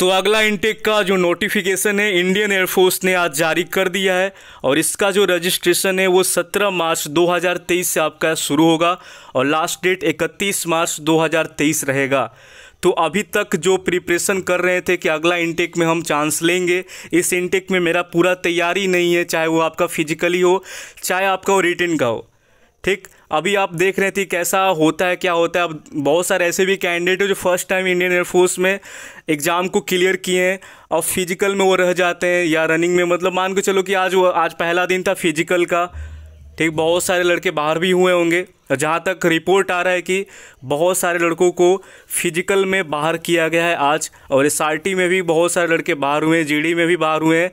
तो अगला इनटेक का जो नोटिफिकेशन है इंडियन एयरफोर्स ने आज जारी कर दिया है और इसका जो रजिस्ट्रेशन है वो 17 मार्च 2023 से आपका शुरू होगा और लास्ट डेट 31 मार्च 2023 रहेगा तो अभी तक जो प्रिपरेशन कर रहे थे कि अगला इनटेक में हम चांस लेंगे इस इनटेक में मेरा पूरा तैयारी नहीं है चाहे वो आपका फिजिकली हो चाहे आपका वो रिटर्न का हो ठीक अभी आप देख रहे थे कैसा होता है क्या होता है अब बहुत सारे ऐसे भी कैंडिडेट हैं जो फर्स्ट टाइम इंडियन एयरफोर्स में एग्ज़ाम को क्लियर किए हैं और फिजिकल में वो रह जाते हैं या रनिंग में मतलब मान के चलो कि आज वो आज पहला दिन था फिजिकल का ठीक बहुत सारे लड़के बाहर भी हुए होंगे जहाँ तक रिपोर्ट आ रहा है कि बहुत सारे लड़कों को फिजिकल में बाहर किया गया है आज और एस में भी बहुत सारे लड़के बाहर हुए हैं जी में भी बाहर हुए हैं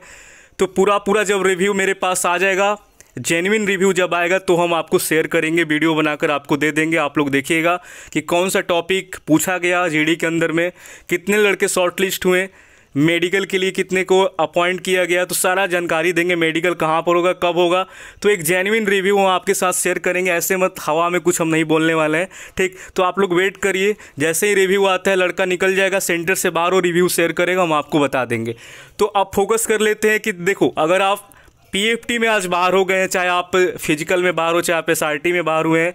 तो पूरा पूरा जब रिव्यू मेरे पास आ जाएगा जेन्यन रिव्यू जब आएगा तो हम आपको शेयर करेंगे वीडियो बनाकर आपको दे देंगे आप लोग देखिएगा कि कौन सा टॉपिक पूछा गया जीडी के अंदर में कितने लड़के शॉर्टलिस्ट हुए मेडिकल के लिए कितने को अपॉइंट किया गया तो सारा जानकारी देंगे मेडिकल कहाँ पर होगा कब होगा तो एक जेन्यन रिव्यू हम आपके साथ शेयर करेंगे ऐसे मत हवा में कुछ हम नहीं बोलने वाले हैं ठीक तो आप लोग वेट करिए जैसे ही रिव्यू आता है लड़का निकल जाएगा सेंटर से बाहर वो रिव्यू शेयर करेगा हम आपको बता देंगे तो आप फोकस कर लेते हैं कि देखो अगर आप पीएफटी में आज बाहर हो गए हैं चाहे आप फिजिकल में बाहर हो चाहे आप एस में बाहर हुए हैं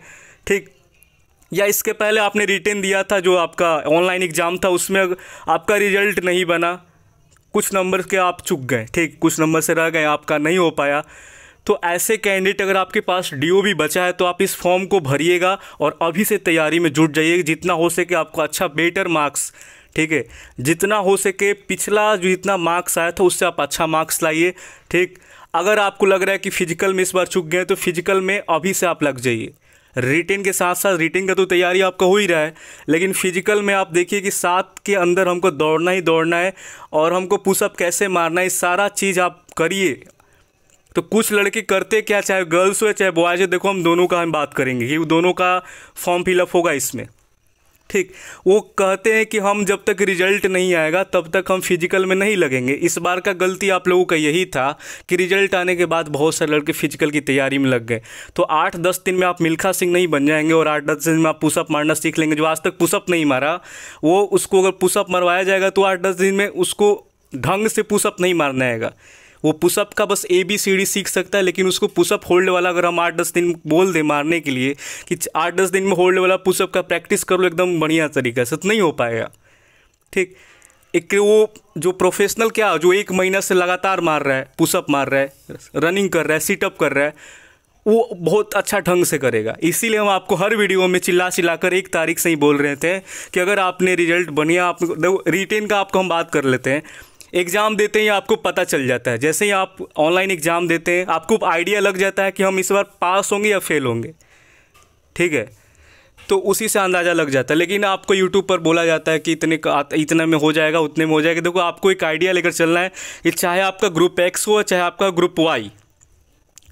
ठीक या इसके पहले आपने रिटर्न दिया था जो आपका ऑनलाइन एग्ज़ाम था उसमें आपका रिजल्ट नहीं बना कुछ नंबर के आप चुक गए ठीक कुछ नंबर से रह गए आपका नहीं हो पाया तो ऐसे कैंडिडेट अगर आपके पास डीओ भी बचा है तो आप इस फॉर्म को भरिएगा और अभी से तैयारी में जुट जाइए जितना हो सके आपको अच्छा बेटर मार्क्स ठीक है जितना हो सके पिछला जो जितना मार्क्स आया था उससे आप अच्छा मार्क्स लाइए ठीक अगर आपको लग रहा है कि फिजिकल में इस बार चुक गए तो फिजिकल में अभी से आप लग जाइए रिटेन के साथ साथ रिटेन का तो तैयारी आपका हो ही रहा है लेकिन फिजिकल में आप देखिए कि सात के अंदर हमको दौड़ना ही दौड़ना है और हमको पुशअप कैसे मारना है सारा चीज़ आप करिए तो कुछ लड़के करते क्या चाहे गर्ल्स हो चाहे बॉयज़ हो देखो हम दोनों का हम बात करेंगे कि दोनों का फॉर्म फिलअप होगा इसमें ठीक वो कहते हैं कि हम जब तक रिजल्ट नहीं आएगा तब तक हम फिजिकल में नहीं लगेंगे इस बार का गलती आप लोगों का यही था कि रिजल्ट आने के बाद बहुत सारे लड़के फिजिकल की तैयारी में लग गए तो आठ दस दिन में आप मिल्खा सिंह नहीं बन जाएंगे और आठ दस दिन में आप पुशअप मारना सीख लेंगे जो आज तक पुशअप नहीं मारा वो उसको अगर पुशअप मरवाया जाएगा तो आठ दस दिन में उसको ढंग से पुशअप नहीं मारना आएगा वो पुशअप का बस ए बी सी डी सीख सकता है लेकिन उसको पुशअप होल्ड वाला अगर हम आठ दस दिन बोल दें मारने के लिए कि आठ दस दिन में होल्ड वाला पुशअप का प्रैक्टिस कर लो एकदम बढ़िया तरीका से तो नहीं हो पाएगा ठीक एक वो जो प्रोफेशनल क्या जो एक महीना से लगातार मार रहा है पुशअप मार रहा है रनिंग कर रहा है सीटअप कर रहा है वो बहुत अच्छा ढंग से करेगा इसीलिए हम आपको हर वीडियो में चिल्ला चिल्लाकर एक तारीख से ही बोल रहे थे कि अगर आपने रिजल्ट बढ़िया आप रिटेन का आपको हम बात कर लेते हैं एग्ज़ाम देते ही आपको पता चल जाता है जैसे ही आप ऑनलाइन एग्ज़ाम देते हैं आपको आइडिया लग जाता है कि हम इस बार पास होंगे या फेल होंगे ठीक है तो उसी से अंदाज़ा लग जाता है लेकिन आपको यूट्यूब पर बोला जाता है कि इतने इतने में हो जाएगा उतने में हो जाएगा देखो आपको एक आइडिया लेकर चलना है कि चाहे आपका ग्रुप एक्स हो चाहे आपका ग्रुप वाई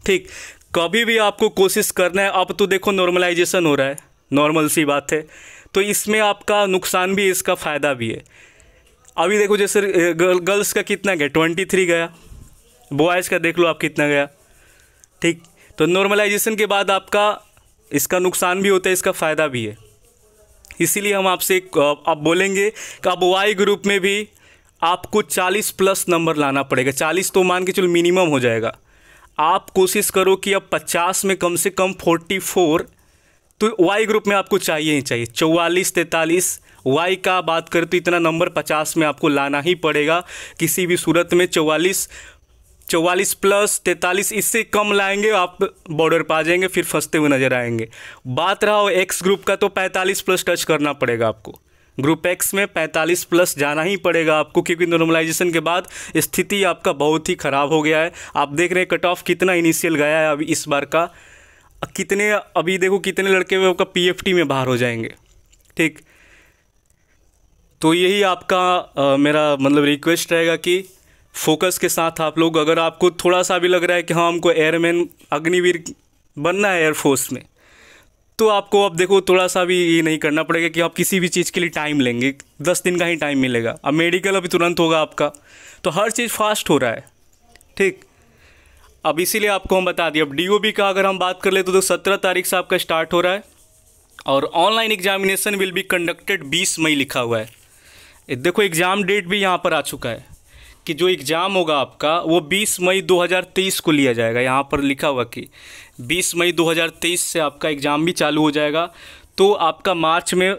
ठीक कभी भी आपको कोशिश करना है अब तो देखो नॉर्मलाइजेशन हो रहा है नॉर्मल सी बात है तो इसमें आपका नुकसान भी है इसका फ़ायदा भी है अभी देखो जैसे गर्ल्स का कितना गया ट्वेंटी थ्री गया बॉयज़ का देख लो आप कितना गया ठीक तो नॉर्मलाइजेशन के बाद आपका इसका नुकसान भी होता है इसका फ़ायदा भी है इसीलिए हम आपसे आप बोलेंगे कि अब वाई ग्रुप में भी आपको 40 प्लस नंबर लाना पड़ेगा 40 तो मान के चलो मिनिमम हो जाएगा आप कोशिश करो कि अब 50 में कम से कम 44 तो वाई ग्रुप में आपको चाहिए ही चाहिए चौवालीस तैंतालीस वाई का बात करें तो इतना नंबर पचास में आपको लाना ही पड़ेगा किसी भी सूरत में चौवालीस चौवालीस प्लस तैंतालीस इससे कम लाएंगे आप बॉर्डर पर आ जाएंगे फिर फंसते हुए नजर आएंगे बात रहा हो एक्स ग्रुप का तो पैंतालीस प्लस टच करना पड़ेगा आपको ग्रुप एक्स में पैंतालीस प्लस जाना ही पड़ेगा आपको क्योंकि नॉर्मलाइजेशन के बाद स्थिति आपका बहुत ही ख़राब हो गया है आप देख रहे हैं कट ऑफ कितना इनिशियल गया है अभी इस बार का कितने अभी देखो कितने लड़के आपका पीएफटी में बाहर हो जाएंगे ठीक तो यही आपका आ, मेरा मतलब रिक्वेस्ट रहेगा कि फोकस के साथ आप लोग अगर आपको थोड़ा सा भी लग रहा है कि हाँ हमको एयरमैन अग्निवीर बनना है एयरफोर्स में तो आपको अब देखो थोड़ा सा भी ये नहीं करना पड़ेगा कि आप किसी भी चीज़ के लिए टाइम लेंगे दस दिन का ही टाइम मिलेगा अब मेडिकल अभी तुरंत होगा आपका तो हर चीज़ फास्ट हो रहा है ठीक अब इसीलिए आपको हम बता दिए अब डी का अगर हम बात कर ले तो सत्रह तारीख से आपका स्टार्ट हो रहा है और online examination will be conducted बीस मई लिखा हुआ है देखो एग्ज़ाम डेट भी यहाँ पर आ चुका है कि जो एग्ज़ाम होगा आपका वो 20 मई 2023 को लिया जाएगा यहाँ पर लिखा हुआ कि 20 मई 2023 से आपका एग्ज़ाम भी चालू हो जाएगा तो आपका मार्च में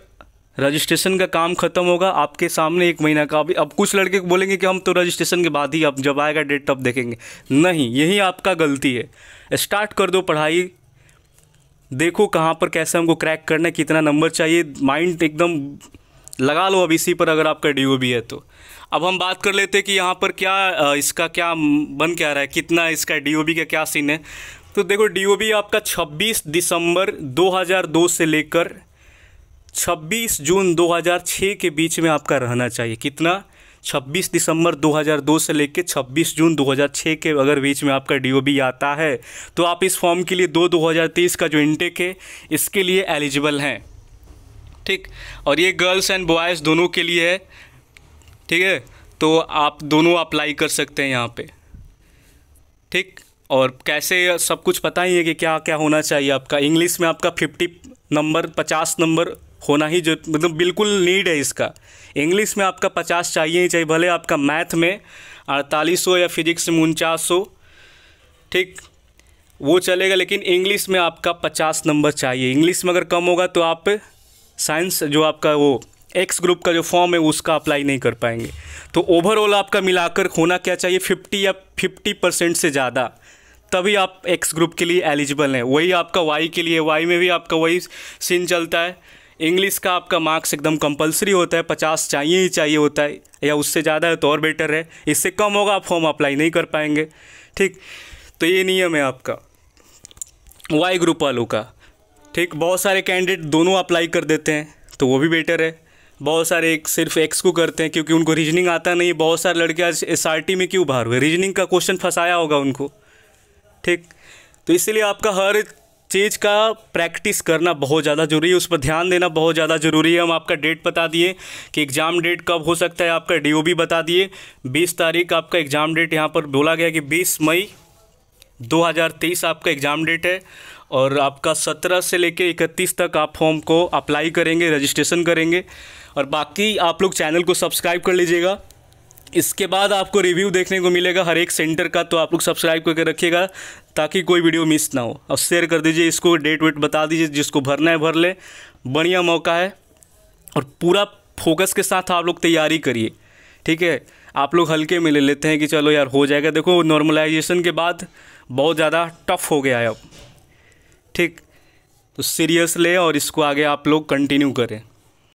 रजिस्ट्रेशन का काम खत्म होगा आपके सामने एक महीना का अभी अब कुछ लड़के बोलेंगे कि हम तो रजिस्ट्रेशन के बाद ही अब जब आएगा डेट तब देखेंगे नहीं यही आपका गलती है स्टार्ट कर दो पढ़ाई देखो कहाँ पर कैसे हमको क्रैक करना है कितना नंबर चाहिए माइंड एकदम लगा लो अब इसी पर अगर आपका डी भी है तो अब हम बात कर लेते हैं कि यहाँ पर क्या इसका क्या बन क्या रहा है कितना इसका डी का क्या सीन है तो देखो डी आपका 26 दिसंबर 2002 से लेकर 26 जून 2006 के बीच में आपका रहना चाहिए कितना 26 दिसंबर 2002 से लेकर 26 जून 2006 के अगर बीच में आपका बी आता है तो आप इस फॉर्म के लिए दो 2023 का जो इंटेक है इसके लिए एलिजिबल हैं ठीक और ये गर्ल्स एंड बॉयज़ दोनों के लिए है ठीक है तो आप दोनों अप्लाई कर सकते हैं यहाँ पे ठीक और कैसे सब कुछ पता ही है कि क्या क्या होना चाहिए आपका इंग्लिश में आपका फिफ्टी नंबर पचास नंबर होना ही जो मतलब बिल्कुल नीड है इसका इंग्लिश में आपका पचास चाहिए ही चाहिए भले आपका मैथ में अड़तालीस हो या फिजिक्स में उनचास हो ठीक वो चलेगा लेकिन इंग्लिश में आपका पचास नंबर चाहिए इंग्लिश में अगर कम होगा तो आप साइंस जो आपका वो एक्स ग्रुप का जो फॉर्म है उसका अप्लाई नहीं कर पाएंगे तो ओवरऑल आपका मिलाकर होना क्या चाहिए फिफ्टी या फिफ्टी परसेंट से ज़्यादा तभी आप एक्स ग्रुप के लिए एलिजिबल हैं वही आपका वाई के लिए वाई में भी आपका वही सीन चलता है इंग्लिश का आपका मार्क्स एकदम कंपलसरी होता है पचास चाहिए ही चाहिए होता है या उससे ज़्यादा है तो और बेटर है इससे कम होगा आप फॉर्म अप्लाई नहीं कर पाएंगे ठीक तो ये नियम है आपका वाई ग्रुप वालों का ठीक बहुत सारे कैंडिडेट दोनों अप्लाई कर देते हैं तो वो भी बेटर है बहुत सारे एक सिर्फ एक्स को करते हैं क्योंकि उनको रीजनिंग आता नहीं बहुत सारे लड़के आज एस में क्यों बाहर हुए रीजनिंग का क्वेश्चन फंसाया होगा उनको ठीक तो इसलिए आपका हर चीज़ का प्रैक्टिस करना बहुत ज़्यादा ज़रूरी है उस पर ध्यान देना बहुत ज़्यादा ज़रूरी है हम आपका डेट बता दिए कि एग्ज़ाम डेट कब हो सकता है आपका डी बता दिए बीस तारीख आपका एग्ज़ाम डेट यहाँ पर बोला गया कि बीस मई 2023 आपका एग्ज़ाम डेट है और आपका 17 से लेके 31 तक आप फॉर्म को अप्लाई करेंगे रजिस्ट्रेशन करेंगे और बाकी आप लोग चैनल को सब्सक्राइब कर लीजिएगा इसके बाद आपको रिव्यू देखने को मिलेगा हर एक सेंटर का तो आप लोग सब्सक्राइब करके रखिएगा ताकि कोई वीडियो मिस ना हो और शेयर कर दीजिए इसको डेट वेट बता दीजिए जिसको भरना है भर ले बढ़िया मौका है और पूरा फोकस के साथ आप लोग तैयारी करिए ठीक है आप लोग हल्के में ले लेते हैं कि चलो यार हो जाएगा देखो नॉर्मलाइजेशन के बाद बहुत ज़्यादा टफ हो गया है अब ठीक तो सीरियस ले और इसको आगे आप लोग कंटिन्यू करें